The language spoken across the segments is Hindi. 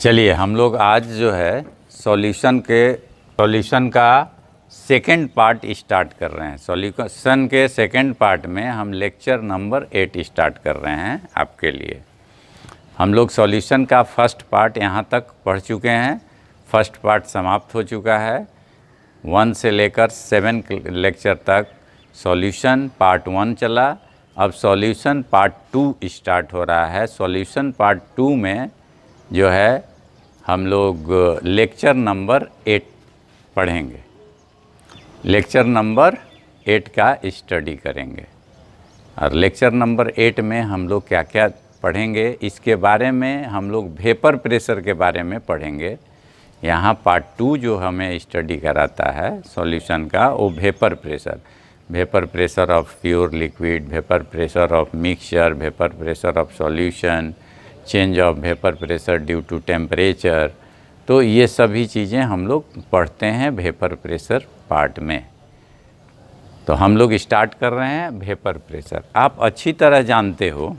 चलिए हम लोग आज जो है सॉल्यूशन के सॉल्यूशन का सेकेंड पार्ट स्टार्ट कर रहे हैं सॉल्यूशन के सेकेंड पार्ट में हम लेक्चर नंबर एट स्टार्ट कर रहे हैं आपके लिए हम लोग सॉल्यूशन का फर्स्ट पार्ट यहाँ तक पढ़ चुके हैं फर्स्ट पार्ट समाप्त हो चुका है वन से लेकर सेवन लेक्चर तक सॉल्यूशन पार्ट वन चला अब सॉल्यूशन पार्ट टू स्टार्ट हो रहा है सॉल्यूशन पार्ट टू में जो है हम लोग लेक्चर नंबर एट पढ़ेंगे लेक्चर नंबर एट का स्टडी करेंगे और लेक्चर नंबर एट में हम लोग क्या क्या पढ़ेंगे इसके बारे में हम लोग भेपर प्रेशर के बारे में पढ़ेंगे यहाँ पार्ट टू जो हमें स्टडी कराता है सॉल्यूशन का वो vapour pressure vapour pressure of pure liquid vapour pressure of mixture vapour pressure of solution change of vapour pressure due to temperature तो ये सभी चीज़ें हम लोग पढ़ते हैं वेपर प्रेशर पार्ट में तो हम लोग स्टार्ट कर रहे हैं वेपर प्रेशर आप अच्छी तरह जानते हो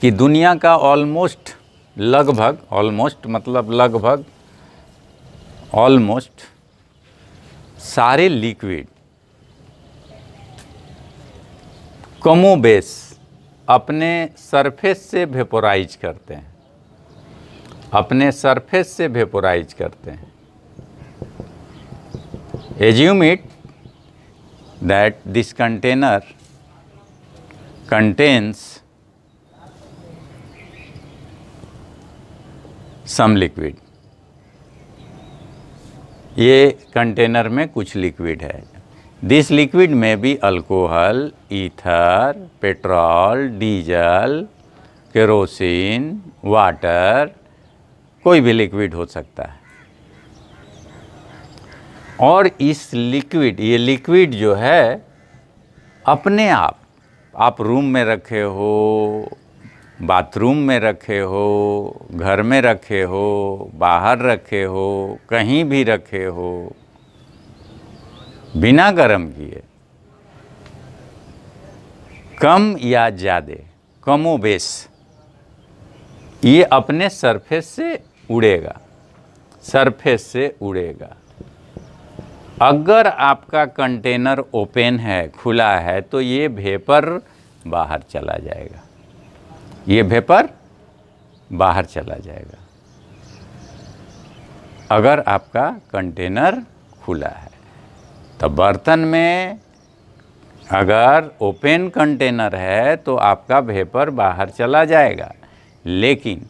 कि दुनिया का ऑलमोस्ट लगभग ऑलमोस्ट मतलब लगभग ऑलमोस्ट सारे लिक्विड बेस अपने सरफेस से वेपोराइज करते हैं अपने सरफेस से वेपोराइज करते हैं assume it that this container contains some liquid ये कंटेनर में कुछ लिक्विड है दिस लिक्विड में भी alcohol ether petrol diesel kerosene water कोई भी लिक्विड हो सकता है और इस लिक्विड ये लिक्विड जो है अपने आप आप रूम में रखे हो बाथरूम में रखे हो घर में रखे हो बाहर रखे हो कहीं भी रखे हो बिना गर्म किए कम या ज़्यादा कमो बेस ये अपने सरफेस से उड़ेगा सरफेस से उड़ेगा अगर आपका कंटेनर ओपन है खुला है तो ये भेपर बाहर चला जाएगा ये भेपर बाहर चला जाएगा अगर आपका कंटेनर खुला है तो बर्तन में अगर ओपन कंटेनर है तो आपका भेपर बाहर चला जाएगा लेकिन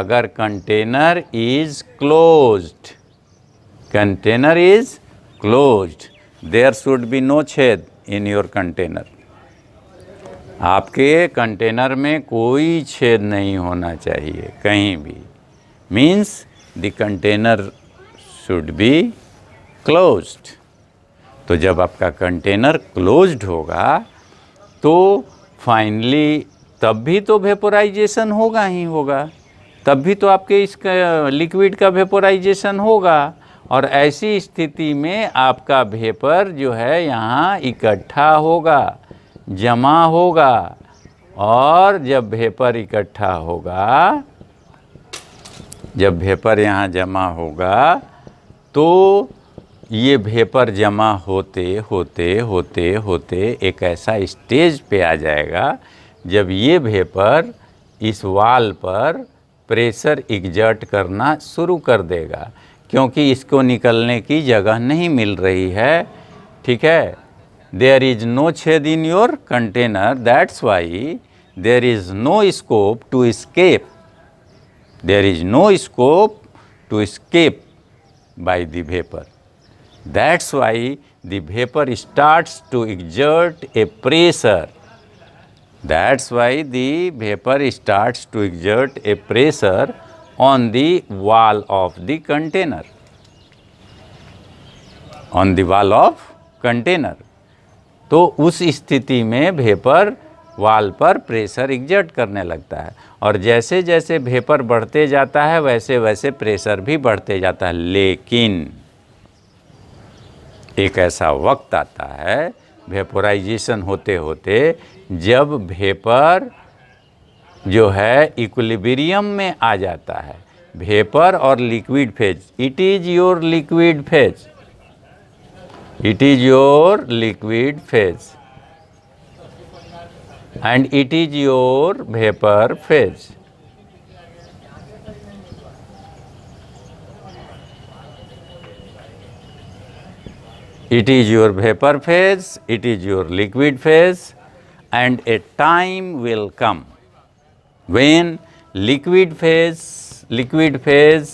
अगर container is closed container is closed there should be no छेद इन योर कंटेनर आपके कंटेनर में कोई छेद नहीं होना चाहिए कहीं भी means the container should be closed तो जब आपका कंटेनर क्लोज्ड होगा तो फाइनली तब भी तो वेपोराइजेशन होगा ही होगा तब भी तो आपके इस लिक्विड का वेपोराइजेशन होगा और ऐसी स्थिति में आपका भेपर जो है यहाँ इकट्ठा होगा जमा होगा और जब भेपर इकट्ठा होगा जब भेपर यहाँ जमा होगा तो ये भेपर जमा होते होते होते होते एक ऐसा स्टेज पे आ जाएगा जब ये भेपर इस वाल पर प्रेशर एग्जर्ट करना शुरू कर देगा क्योंकि इसको निकलने की जगह नहीं मिल रही है ठीक है देयर इज़ नो छेद in your container that's why there is no scope to escape there is no scope to escape by the vapour That's why the vapor starts to exert a pressure. That's why the vapor starts to exert a pressure on the wall of the container. On the wall of container. तो उस स्थिति में भेपर वाल पर प्रेशर एग्जर्ट करने लगता है और जैसे जैसे भेपर बढ़ते जाता है वैसे वैसे प्रेशर भी बढ़ते जाता है लेकिन एक ऐसा वक्त आता है वेपोराइजेशन होते होते जब भेपर जो है इक्विलिब्रियम में आ जाता है भेपर और liquid phase it is your liquid phase it is your liquid phase and it is your vapour phase it is your vapour phase it is your liquid phase and a time will come when liquid phase liquid phase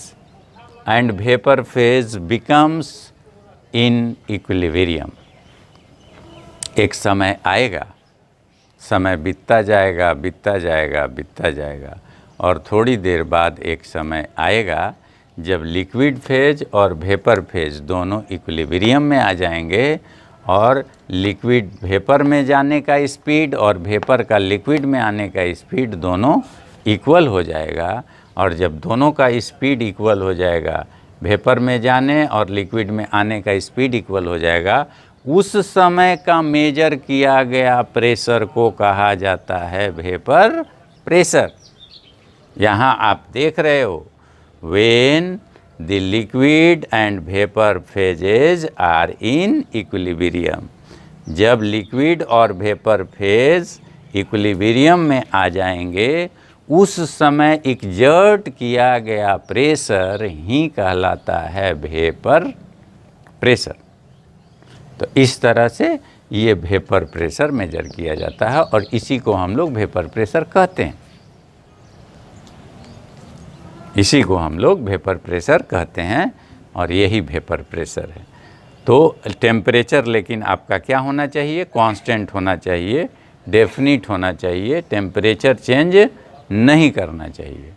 and vapour phase becomes in equilibrium एक समय आएगा समय बीतता जाएगा बीतता जाएगा बीतता जाएगा और थोड़ी देर बाद एक समय आएगा जब लिक्विड फेज और वेपर फेज दोनों इक्विलिब्रियम में आ जाएंगे और लिक्विड वेपर में जाने का स्पीड और वेपर का लिक्विड में आने का स्पीड दोनों इक्वल हो जाएगा और जब दोनों का स्पीड इक्वल हो जाएगा वेपर में जाने और लिक्विड में आने का स्पीड इक्वल हो जाएगा उस समय का मेजर किया गया प्रेशर को कहा जाता है वेपर प्रेशर यहाँ आप देख रहे हो when the liquid and vapor phases are in equilibrium. जब liquid और vapor phase equilibrium में आ जाएंगे उस समय exert किया गया pressure ही कहलाता है vapor pressure तो इस तरह से ये भेपर प्रेशर मेजर किया जाता है और इसी को हम लोग भेपर प्रेशर कहते हैं इसी को हम लोग भेपर प्रेशर कहते हैं और यही भेपर प्रेशर है तो टेम्परेचर लेकिन आपका क्या होना चाहिए कांस्टेंट होना चाहिए डेफिनेट होना चाहिए टेम्परेचर चेंज नहीं करना चाहिए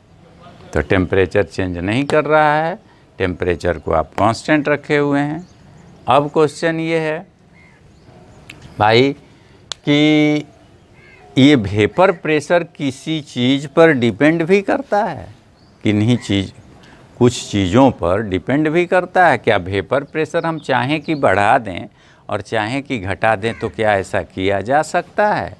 तो टेम्परेचर चेंज नहीं कर रहा है टेम्परेचर को आप कांस्टेंट रखे हुए हैं अब क्वेश्चन ये है भाई कि ये भेपर प्रेशर किसी चीज़ पर डिपेंड भी करता है किन्हीं चीज कुछ चीज़ों पर डिपेंड भी करता है क्या भेपर प्रेशर हम चाहें कि बढ़ा दें और चाहें कि घटा दें तो क्या ऐसा किया जा सकता है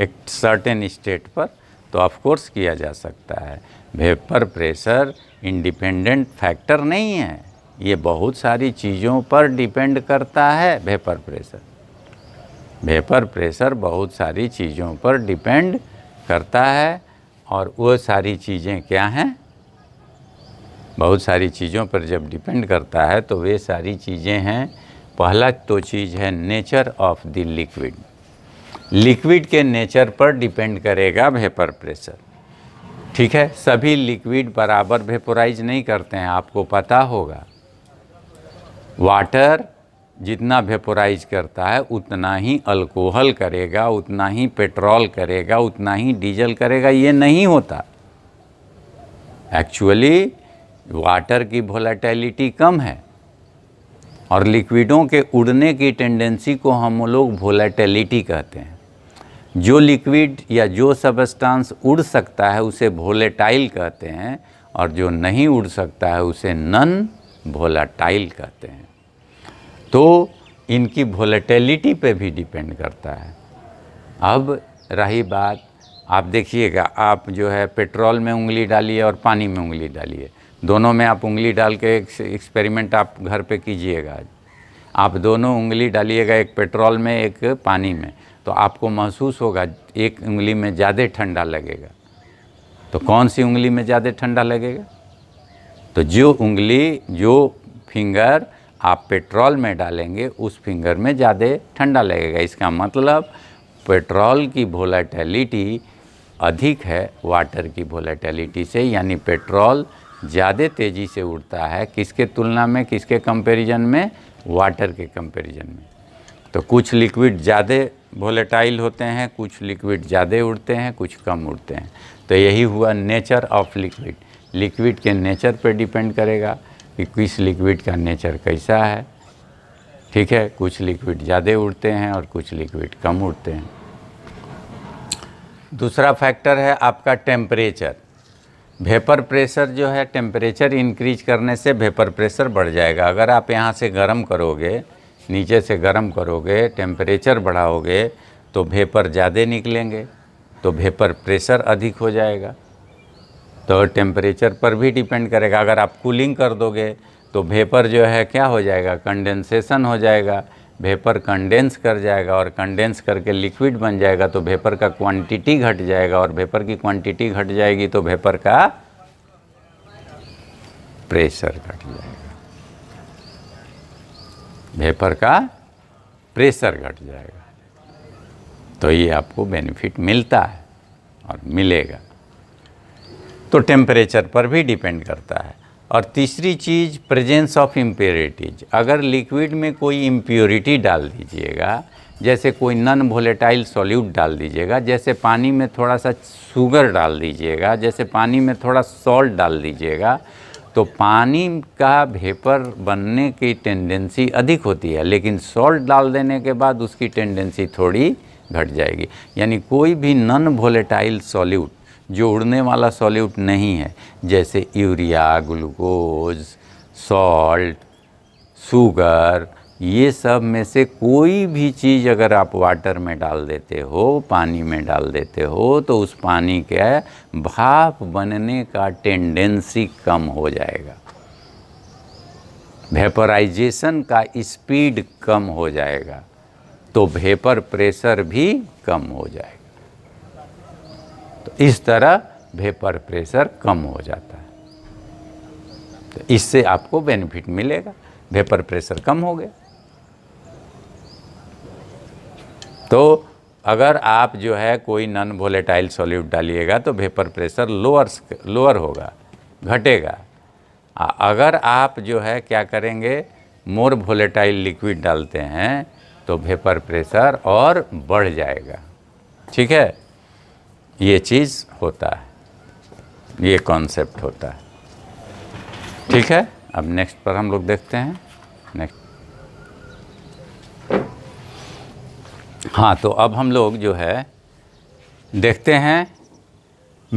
एक सर्टेन स्टेट पर तो ऑफकोर्स किया जा सकता है भेपर प्रेशर इंडिपेंडेंट फैक्टर नहीं है ये बहुत सारी चीज़ों पर डिपेंड करता है भेपर प्रेशर भेपर प्रेशर बहुत सारी चीज़ों पर डिपेंड करता है और वो सारी चीज़ें क्या हैं बहुत सारी चीज़ों पर जब डिपेंड करता है तो वे सारी चीज़ें हैं पहला तो चीज़ है nature of the liquid liquid के नेचर पर डिपेंड करेगा वेपर प्रेशर ठीक है सभी लिक्विड बराबर वेपोराइज नहीं करते हैं आपको पता होगा वाटर जितना वेपोराइज करता है उतना ही अल्कोहल करेगा उतना ही पेट्रोल करेगा उतना ही डीजल करेगा ये नहीं होता एक्चुअली वाटर की वोलेटिलिटी कम है और लिक्विडों के उड़ने की टेंडेंसी को हम लोग वोलेटिलिटी कहते हैं जो लिक्विड या जो सबस्टांस उड़ सकता है उसे वोलेटाइल कहते हैं और जो नहीं उड़ सकता है उसे नन वोलाटाइल कहते हैं तो इनकी वोलेटिलिटी पे भी डिपेंड करता है अब रही बात आप देखिएगा आप जो है पेट्रोल में उंगली डालिए और पानी में उंगली डालिए दोनों में आप उंगली डाल के एक एक्सपेरिमेंट आप घर पे कीजिएगा आप दोनों उंगली डालिएगा एक पेट्रोल में एक पानी में तो आपको महसूस होगा एक उंगली में ज़्यादा ठंडा लगेगा तो कौन सी उंगली में ज़्यादा ठंडा लगेगा तो जो उंगली जो फिंगर आप पेट्रोल में डालेंगे उस फिंगर में ज़्यादा ठंडा लगेगा इसका मतलब पेट्रोल की वोलेटिलिटी अधिक है वाटर की वोलेटिलिटी से यानी पेट्रोल ज़्यादा तेज़ी से उड़ता है किसके तुलना में किसके कंपैरिजन में वाटर के कंपैरिजन में तो कुछ लिक्विड ज़्यादा वोलेटाइल होते हैं कुछ लिक्विड ज़्यादा उड़ते हैं कुछ कम उड़ते हैं तो यही हुआ नेचर ऑफ लिक्विड लिक्विड के नेचर पर डिपेंड करेगा कि किस लिक्विड का नेचर कैसा है ठीक है कुछ लिक्विड ज़्यादा उड़ते हैं और कुछ लिक्विड कम उड़ते हैं दूसरा फैक्टर है आपका टेम्परेचर वेपर प्रेशर जो है टेम्परेचर इंक्रीज करने से वेपर प्रेशर बढ़ जाएगा अगर आप यहाँ से गर्म करोगे नीचे से गर्म करोगे टेम्परेचर बढ़ाओगे तो वेपर ज़्यादा निकलेंगे तो वेपर प्रेशर अधिक हो जाएगा तो टेम्परेचर पर भी डिपेंड करेगा अगर आप कूलिंग कर दोगे तो वेपर जो है क्या हो जाएगा कंडेंसेशन हो जाएगा वेपर कंडेंस कर जाएगा और कंडेंस करके लिक्विड बन जाएगा तो वेपर का क्वांटिटी घट जाएगा और वेपर की क्वांटिटी घट जाएगी तो वेपर का प्रेशर घट जाएगा वेपर का प्रेशर घट जाएगा तो ये आपको बेनिफिट मिलता है और मिलेगा तो टेम्परेचर पर भी डिपेंड करता है और तीसरी चीज़ प्रेजेंस ऑफ इम्प्योरिटीज अगर लिक्विड में कोई इम्प्योरिटी डाल दीजिएगा जैसे कोई नन वोलेटाइल सॉल्यूट डाल दीजिएगा जैसे पानी में थोड़ा सा शुगर डाल दीजिएगा जैसे पानी में थोड़ा सॉल्ट डाल दीजिएगा तो पानी का भेपर बनने की टेंडेंसी अधिक होती है लेकिन सॉल्ट डाल देने के बाद उसकी टेंडेंसी थोड़ी घट जाएगी यानी कोई भी नन वोलेटाइल सॉल्यूट जो उड़ने वाला सॉल्यूट नहीं है जैसे यूरिया ग्लूकोज सॉल्ट शुगर ये सब में से कोई भी चीज़ अगर आप वाटर में डाल देते हो पानी में डाल देते हो तो उस पानी के भाप बनने का टेंडेंसी कम हो जाएगा वेपराइजेशन का स्पीड कम हो जाएगा तो वेपर प्रेशर भी कम हो जाएगा तो इस तरह वेपर प्रेशर कम हो जाता है तो इससे आपको बेनिफिट मिलेगा वेपर प्रेशर कम हो गया तो अगर आप जो है कोई नॉन वोलेटाइल सॉल्यूट डालिएगा तो वेपर प्रेशर लोअर लोअर होगा घटेगा अगर आप जो है क्या करेंगे मोर वोलेटाइल लिक्विड डालते हैं तो वेपर प्रेशर और बढ़ जाएगा ठीक है ये चीज़ होता है ये कॉन्सेप्ट होता है ठीक है अब नेक्स्ट पर हम लोग देखते हैं नेक्स्ट हाँ तो अब हम लोग जो है देखते हैं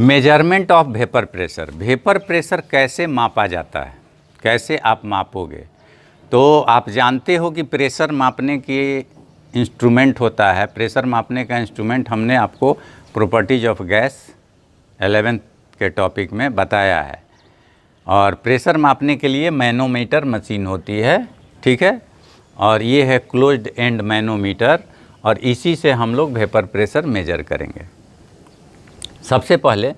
measurement of vapour pressure vapour pressure कैसे मापा जाता है कैसे आप मापोगे तो आप जानते हो कि प्रेशर मापने की इंस्ट्रूमेंट होता है प्रेशर मापने का इंस्ट्रूमेंट हमने आपको प्रॉपर्टीज ऑफ गैस एलेवेंथ के टॉपिक में बताया है और प्रेशर मापने के लिए मैनोमीटर मशीन होती है ठीक है और ये है क्लोज्ड एंड मैनोमीटर और इसी से हम लोग वेपर प्रेशर मेजर करेंगे सबसे पहले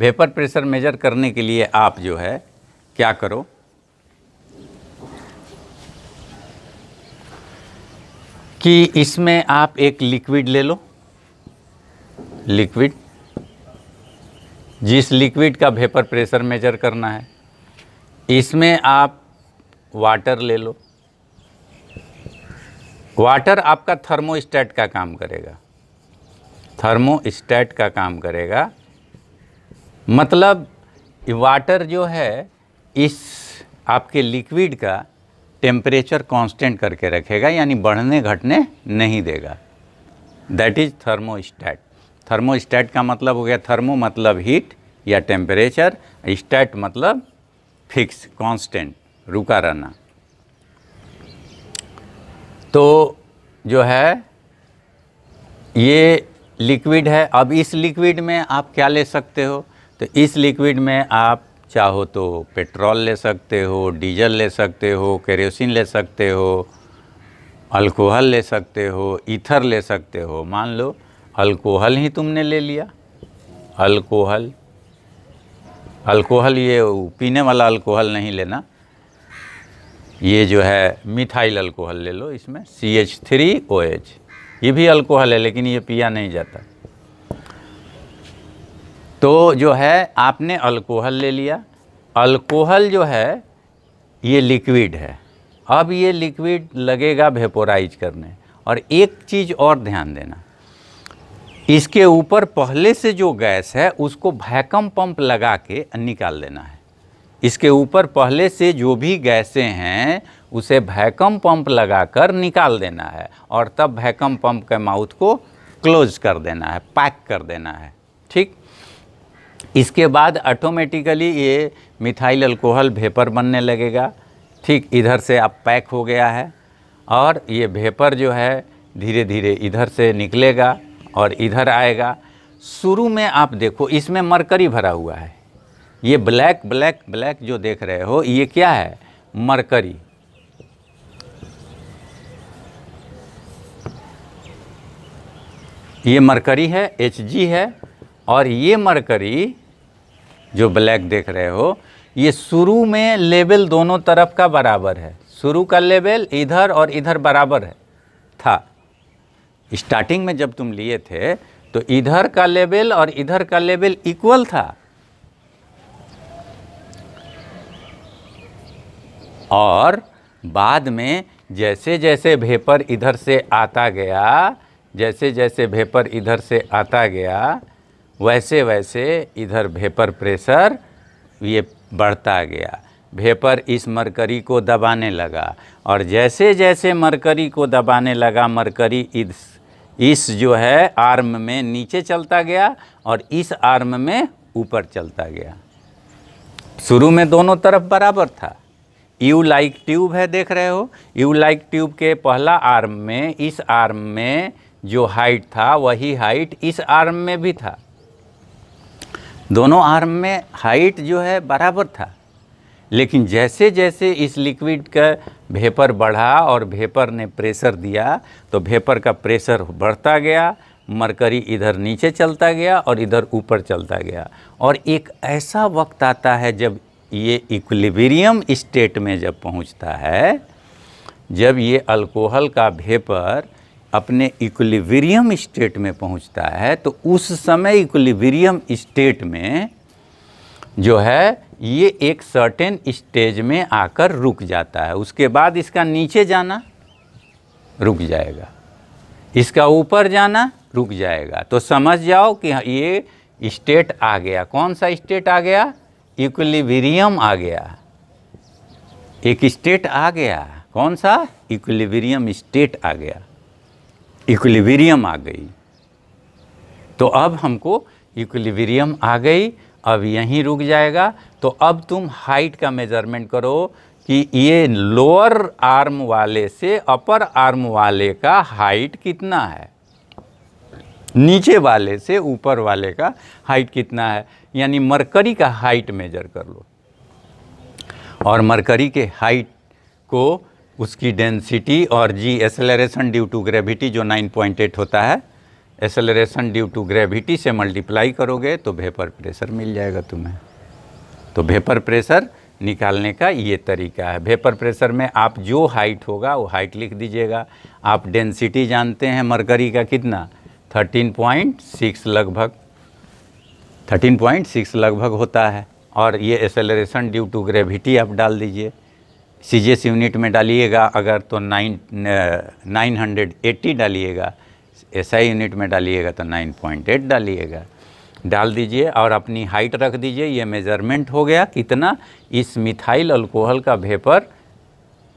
वेपर प्रेशर मेजर करने के लिए आप जो है क्या करो कि इसमें आप एक लिक्विड ले लो लिक्विड जिस लिक्विड का वेपर प्रेशर मेजर करना है इसमें आप वाटर ले लो वाटर आपका थर्मोस्टेट का काम करेगा थर्मोस्टेट का काम करेगा मतलब वाटर जो है इस आपके लिक्विड का टेम्परेचर कांस्टेंट करके रखेगा यानी बढ़ने घटने नहीं देगा दैट इज़ थर्मोस्टेट थर्मोस्टेट का मतलब हो गया थर्मो मतलब हीट या टेम्परेचर स्टेट मतलब फिक्स कांस्टेंट रुका रहना तो जो है ये लिक्विड है अब इस लिक्विड में आप क्या ले सकते हो तो इस लिक्विड में आप चाहो तो पेट्रोल ले सकते हो डीजल ले सकते हो केरोसिन ले सकते हो अल्कोहल ले सकते हो ईथर ले सकते हो मान लो अल्कोहल ही तुमने ले लिया अल्कोहल अल्कोहल ये पीने वाला अल्कोहल नहीं लेना ये जो है मिथाइल अल्कोहल ले लो इसमें C H three O H ये भी अल्कोहल है लेकिन ये पिया नहीं जाता तो जो है आपने अल्कोहल ले लिया अल्कोहल जो है ये लिक्विड है अब ये लिक्विड लगेगा वेपोराइज करने और एक चीज़ और ध्यान देना इसके ऊपर पहले से जो गैस है उसको भैकम पंप लगा के निकाल देना है इसके ऊपर पहले से जो भी गैसें हैं उसे भैकम पंप लगाकर निकाल देना है और तब भैकम पंप के माउथ को क्लोज कर देना है पैक कर देना है ठीक इसके बाद ऑटोमेटिकली ये मिथाइल अल्कोहल भेपर बनने लगेगा ठीक इधर से अब पैक हो गया है और ये भेपर जो है धीरे धीरे इधर से निकलेगा और इधर आएगा शुरू में आप देखो इसमें मरकरी भरा हुआ है ये ब्लैक ब्लैक ब्लैक जो देख रहे हो ये क्या है मरकरी ये मरकरी है एच जी है और ये मरकरी जो ब्लैक देख रहे हो ये शुरू में लेवल दोनों तरफ का बराबर है शुरू का लेवल इधर और इधर बराबर है था स्टार्टिंग में जब तुम लिए थे तो इधर का लेवल और इधर का लेवल इक्वल था और बाद में जैसे जैसे भेपर इधर से आता गया जैसे जैसे भेपर इधर से आता गया वैसे वैसे इधर भेपर प्रेशर ये बढ़ता गया भेपर इस मरकरी को दबाने लगा और जैसे जैसे मरकरी को दबाने लगा मरकरी इस इस जो है आर्म में नीचे चलता गया और इस आर्म में ऊपर चलता गया शुरू में दोनों तरफ बराबर था यू लाइक ट्यूब है देख रहे हो यू लाइक ट्यूब के पहला आर्म में इस आर्म में जो हाइट था वही हाइट इस आर्म में भी था दोनों आर्म में हाइट जो है बराबर था लेकिन जैसे जैसे इस लिक्विड का भेपर बढ़ा और भेपर ने प्रेशर दिया तो भेपर का प्रेशर बढ़ता गया मरकरी इधर नीचे चलता गया और इधर ऊपर चलता गया और एक ऐसा वक्त आता है जब ये इक्विलिब्रियम स्टेट में जब पहुंचता है जब ये अल्कोहल का भेपर अपने इक्विलिब्रियम स्टेट में पहुंचता है तो उस समय इक्विलिब्रियम स्टेट में जो है ये एक सर्टेन स्टेज में आकर रुक जाता है उसके बाद इसका नीचे जाना रुक जाएगा इसका ऊपर जाना रुक जाएगा तो समझ जाओ कि हाँ, ये स्टेट आ गया कौन सा स्टेट आ गया इक्विलिब्रियम आ गया एक स्टेट आ गया कौन सा इक्विलिब्रियम स्टेट आ गया इक्विलिब्रियम आ गई तो अब हमको इक्विलिब्रियम आ गई अब यहीं रुक जाएगा तो अब तुम हाइट का मेजरमेंट करो कि ये लोअर आर्म वाले से अपर आर्म वाले का हाइट कितना है नीचे वाले से ऊपर वाले का हाइट कितना है यानी मरकरी का हाइट मेजर कर लो और मरकरी के हाइट को उसकी डेंसिटी और G acceleration due to gravity जो 9.8 होता है एसेलरेशन ड्यू टू ग्रेविटी से मल्टीप्लाई करोगे तो भेपर प्रेशर मिल जाएगा तुम्हें तो भेपर प्रेशर निकालने का ये तरीका है भेपर प्रेशर में आप जो हाइट होगा वो हाइट लिख दीजिएगा आप डेंसिटी जानते हैं मरकरी का कितना 13.6 लगभग 13.6 लगभग होता है और ये एसेलरेशन ड्यू टू ग्रेविटी आप डाल दीजिए सी यूनिट में डालिएगा अगर तो नाइन नाइन हंड्रेड एट्टी डालिएगा एसआई यूनिट में डालिएगा तो 9.8 डालिएगा डाल दीजिए और अपनी हाइट रख दीजिए ये मेजरमेंट हो गया कितना इस मिथाइल अल्कोहल का भेपर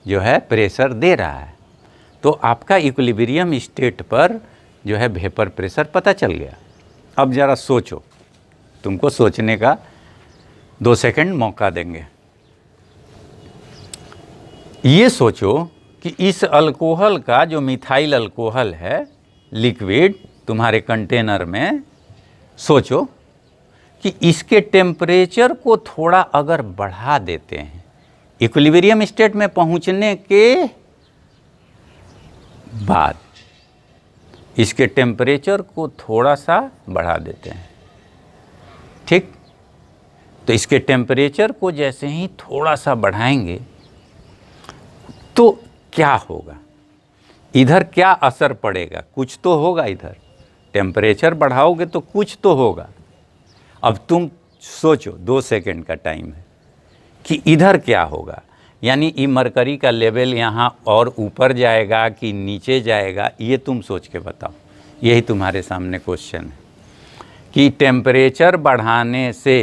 जो है प्रेशर दे रहा है तो आपका इक्विलिब्रियम स्टेट पर जो है भेपर प्रेशर पता चल गया अब ज़रा सोचो तुमको सोचने का दो सेकंड मौका देंगे ये सोचो कि इस अल्कोहल का जो मिथाइल अल्कोहल है लिक्विड तुम्हारे कंटेनर में सोचो कि इसके टेम्परेचर को थोड़ा अगर बढ़ा देते हैं इक्विलिब्रियम स्टेट में पहुंचने के बाद इसके टेम्परेचर को थोड़ा सा बढ़ा देते हैं ठीक तो इसके टेम्परेचर को जैसे ही थोड़ा सा बढ़ाएंगे तो क्या होगा इधर क्या असर पड़ेगा कुछ तो होगा इधर टेम्परेचर बढ़ाओगे तो कुछ तो होगा अब तुम सोचो दो सेकंड का टाइम है कि इधर क्या होगा यानी ये मरकरी का लेवल यहाँ और ऊपर जाएगा कि नीचे जाएगा ये तुम सोच के बताओ यही तुम्हारे सामने क्वेश्चन है कि टेम्परेचर बढ़ाने से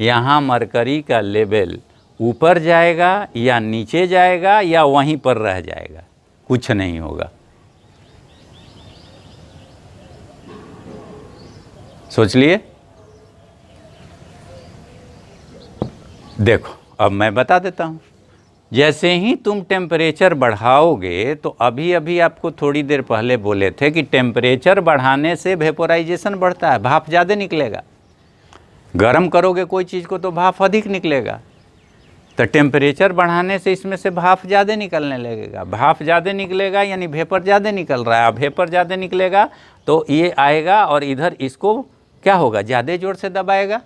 यहाँ मरकरी का लेवल ऊपर जाएगा या नीचे जाएगा या वहीं पर रह जाएगा कुछ नहीं होगा सोच लिए देखो अब मैं बता देता हूँ जैसे ही तुम टेम्परेचर बढ़ाओगे तो अभी अभी आपको थोड़ी देर पहले बोले थे कि टेम्परेचर बढ़ाने से वेपोराइजेशन बढ़ता है भाप ज़्यादा निकलेगा गर्म करोगे कोई चीज़ को तो भाप अधिक निकलेगा तो टेम्परेचर बढ़ाने से इसमें से भाप ज़्यादा निकलने लगेगा भाप ज़्यादा निकलेगा यानी भेपर ज़्यादा निकल रहा है भेपर ज़्यादा निकलेगा तो ये आएगा और इधर इसको क्या होगा ज़्यादा जोर से दबाएगा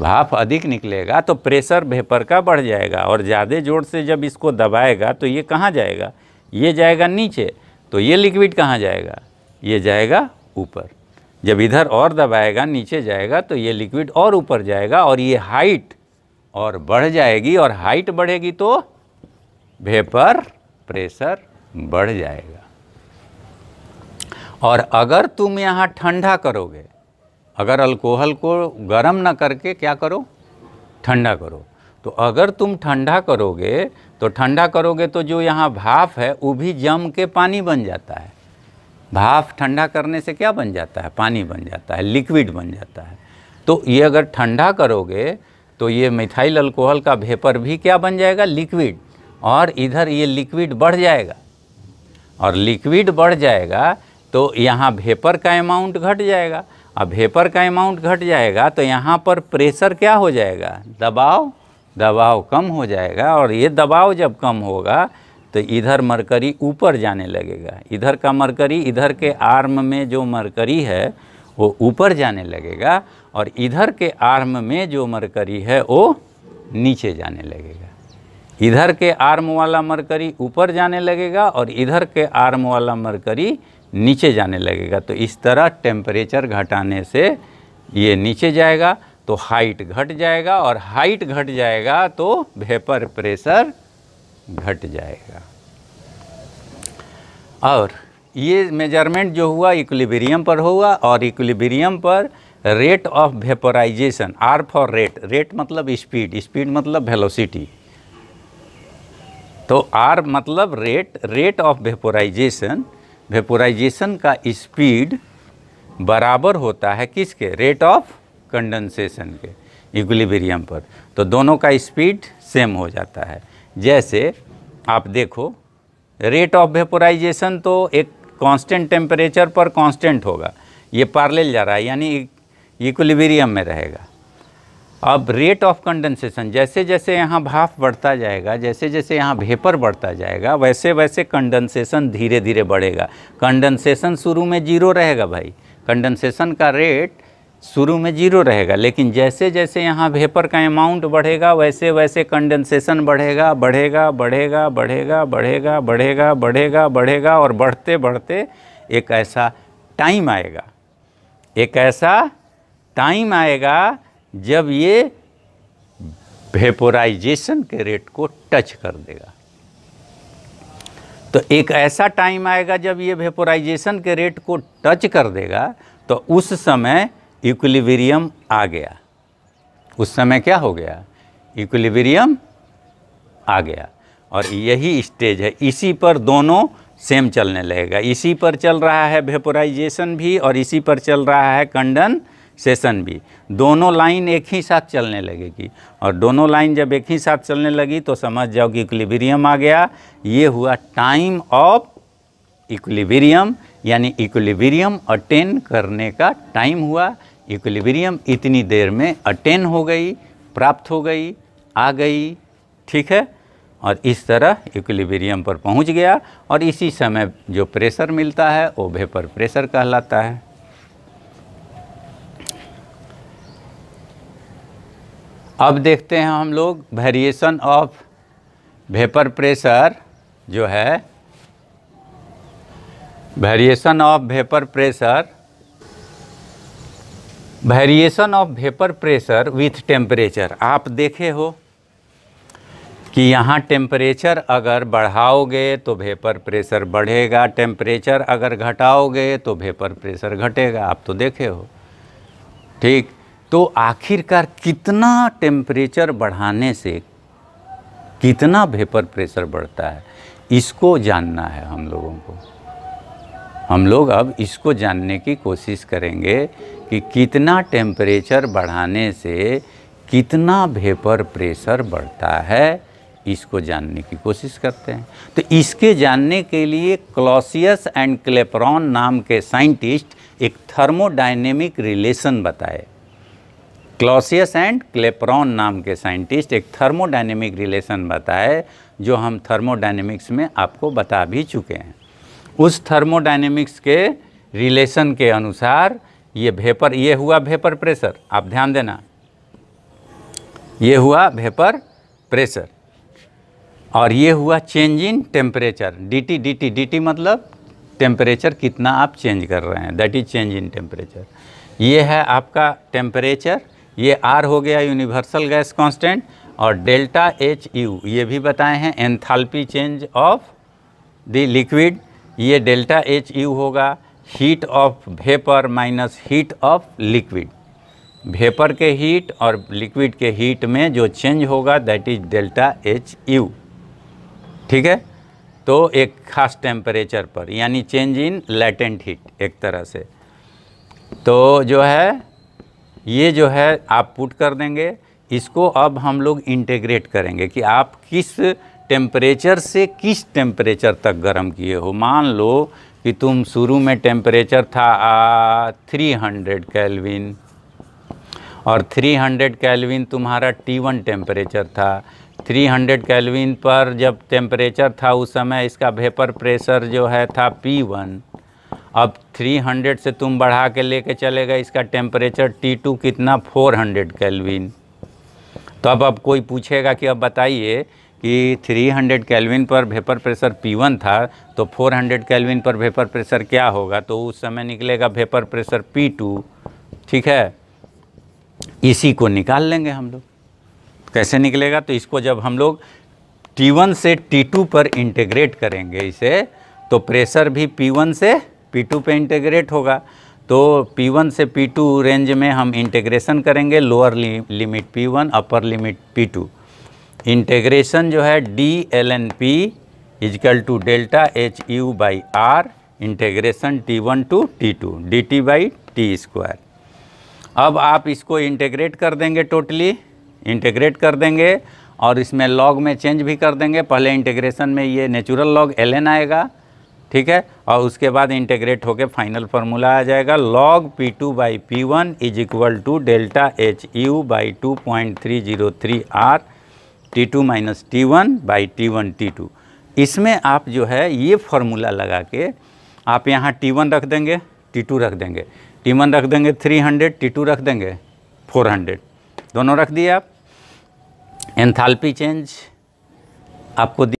भाप अधिक निकलेगा तो प्रेशर भेपर का बढ़ जाएगा और ज़्यादा जोर से जब इसको दबाएगा तो ये कहाँ जाएगा ये जाएगा नीचे तो ये लिक्विड कहाँ जाएगा ये जाएगा ऊपर जब इधर और दबाएगा नीचे जाएगा तो ये लिक्विड और ऊपर जाएगा और ये हाइट और बढ़ जाएगी और हाइट बढ़ेगी तो भेपर प्रेशर बढ़ जाएगा और अगर तुम यहाँ ठंडा करोगे अगर अल्कोहल को गर्म ना करके क्या करो ठंडा करो तो अगर तुम ठंडा करोगे तो ठंडा करोगे तो जो यहाँ भाप है वो भी जम के पानी बन जाता है भाप ठंडा करने से क्या बन जाता है पानी बन जाता है लिक्विड बन जाता है तो ये अगर ठंडा करोगे तो ये मिथाइल अल्कोहल का भेपर भी क्या बन जाएगा लिक्विड और इधर ये लिक्विड बढ़ जाएगा और लिक्विड बढ़ जाएगा तो यहाँ भेपर का अमाउंट घट जाएगा अब भेपर का अमाउंट घट जाएगा तो यहाँ पर प्रेशर क्या हो जाएगा दबाव दबाव कम हो जाएगा और ये दबाव जब कम होगा तो इधर मरकरी ऊपर जाने लगेगा इधर का मरकरी इधर के आर्म में जो मरकरी है वो ऊपर जाने लगेगा और इधर के आर्म में जो मरकरी है वो नीचे जाने लगेगा इधर के आर्म वाला मरकरी ऊपर जाने लगेगा और इधर के आर्म वाला मरकरी नीचे जाने लगेगा तो इस तरह टेम्परेचर घटाने से ये नीचे जाएगा तो हाइट घट जाएगा और हाइट घट जाएगा तो भेपर प्रेशर घट जाएगा और ये मेजरमेंट जो हुआ इक्विलिब्रियम पर हुआ और इक्विलिब्रियम पर rate of vaporisation R for rate rate मतलब स्पीड स्पीड मतलब वेलोसिटी तो आर मतलब rate rate of vaporisation vaporisation का स्पीड बराबर होता है किसके रेट ऑफ कंडेंसेशन के इक्विलिब्रियम पर तो दोनों का स्पीड सेम हो जाता है जैसे आप देखो रेट ऑफ वेपोराइजेशन तो एक कांस्टेंट टेम्परेचर पर कांस्टेंट होगा ये पार्लेल जा रहा है यानी इक्विलिब्रियम में रहेगा अब रेट ऑफ कंडेंसेशन जैसे जैसे यहाँ भाप बढ़ता जाएगा जैसे जैसे यहाँ भेपर बढ़ता जाएगा वैसे वैसे कंडेंसेशन धीरे धीरे बढ़ेगा कंडेंसेशन शुरू में जीरो रहेगा भाई कंडेंसेशन का रेट शुरू में जीरो रहेगा लेकिन जैसे जैसे यहाँ भेपर का अमाउंट बढ़ेगा वैसे वैसे कंडेंसेशन बढ़ेगा बढ़ेगा बढ़ेगा बढ़ेगा बढ़ेगा बढ़ेगा बढ़ेगा बढ़ेगा और बढ़ते बढ़ते एक ऐसा टाइम आएगा एक ऐसा टाइम आएगा जब ये वेपोराइजेशन के रेट को टच कर देगा तो एक ऐसा टाइम आएगा जब ये वेपोराइजेशन के रेट को टच कर देगा तो उस समय इक्विलिब्रियम आ गया उस समय क्या हो गया इक्विलिब्रियम आ गया और यही स्टेज है इसी पर दोनों सेम चलने लगेगा इसी पर चल रहा है वेपोराइजेशन भी और इसी पर चल रहा है कंडन सेशन भी दोनों लाइन एक ही साथ चलने लगेगी और दोनों लाइन जब एक ही साथ चलने लगी तो समझ जाओ कि इक्विलिब्रियम आ गया ये हुआ टाइम ऑफ इक्विलिब्रियम यानी इक्विलिब्रियम अटेन करने का टाइम हुआ इक्विलिब्रियम इतनी देर में अटेन हो गई प्राप्त हो गई आ गई ठीक है और इस तरह इक्विलिब्रियम पर पहुंच गया और इसी समय जो प्रेशर मिलता है वो वेपर प्रेशर कहलाता है अब देखते हैं हम लोग वेरिएशन ऑफ वेपर प्रेशर जो है variation of vapour pressure variation of vapour pressure with temperature आप देखे हो कि यहाँ टेम्परेचर अगर बढ़ाओगे तो वेपर प्रेशर बढ़ेगा टेम्परेचर अगर घटाओगे तो वेपर प्रेशर घटेगा आप तो देखे हो ठीक तो आखिरकार कितना टेम्परेचर बढ़ाने से कितना भेपर प्रेशर बढ़ता है इसको जानना है हम लोगों को हम लोग अब इसको जानने की कोशिश करेंगे कि कितना टेम्परेचर बढ़ाने से कितना भेपर प्रेशर बढ़ता है इसको जानने की कोशिश करते हैं तो इसके जानने के लिए क्लॉसियस एंड क्लेप्रॉन नाम के साइंटिस्ट एक थर्मोडाइनेमिक रिलेशन बताए क्लॉसियस एंड क्लेप्रॉन नाम के साइंटिस्ट एक थर्मोडाइनेमिक रिलेशन बताए जो हम थर्मोडाइनेमिक्स में आपको बता भी चुके हैं उस थर्मोडाइनेमिक्स के रिलेशन के अनुसार ये भेपर ये हुआ भेपर प्रेशर आप ध्यान देना ये हुआ भेपर प्रेशर और ये हुआ change in temperature dT dT dT मतलब टेम्परेचर कितना आप चेंज कर रहे हैं that is change in temperature ये है आपका टेम्परेचर ये आर हो गया यूनिवर्सल गैस कांस्टेंट और डेल्टा एच यू ये भी बताए हैं enthalpy change of the liquid ये डेल्टा एच यू होगा heat of vapour minus heat of liquid vapour के हीट और लिक्विड के हीट में जो चेंज होगा that is delta H U ठीक है तो एक खास टेम्परेचर पर यानी चेंज इन लेटेंट हीट एक तरह से तो जो है ये जो है आप पुट कर देंगे इसको अब हम लोग इंटेग्रेट करेंगे कि आप किस टेम्परेचर से किस टेम्परेचर तक गर्म किए हो मान लो कि तुम शुरू में टेम्परेचर था थ्री हंड्रेड कैलविन और 300 कैलविन तुम्हारा T1 टेम्परेचर था 300 कैलविन पर जब टेम्परेचर था उस समय इसका वेपर प्रेशर जो है था P1 अब 300 से तुम बढ़ा के लेके चले गए इसका टेम्परेचर T2 कितना 400 हंड्रेड कैलविन तो अब अब कोई पूछेगा कि अब बताइए कि 300 कैलविन पर वेपर प्रेशर P1 था तो 400 कैलविन पर वेपर प्रेशर क्या होगा तो उस समय निकलेगा वेपर प्रेशर P2 ठीक है इसी को निकाल लेंगे हम लोग कैसे निकलेगा तो इसको जब हम लोग T1 से T2 पर इंटेग्रेट करेंगे इसे तो प्रेशर भी P1 से P2 पे इंटेग्रेट होगा तो P1 से P2 रेंज में हम इंटेग्रेशन करेंगे lower limit P1 upper limit P2 integration जो है d l n p equal to delta H U by R integration T one to T two d T by T square अब आप इसको इंटेग्रेट कर देंगे टोटली इंटेग्रेट कर देंगे और इसमें लॉग में चेंज भी कर देंगे पहले इंटेग्रेशन में ये नेचुरल लॉग एल एन आएगा ठीक है और उसके बाद इंटेग्रेट होकर फाइनल फार्मूला आ जाएगा log P two by P one is equal to delta H U by two point three zero three R T two minus T one by T one T two इसमें आप जो है ये फॉर्मूला लगा के आप यहाँ टी वन रख देंगे टी टू रख देंगे टी वन रख देंगे थ्री हंड्रेड टी टू रख देंगे फोर हंड्रेड दोनों रख दिए आप एंथाल्पी चेंज आपको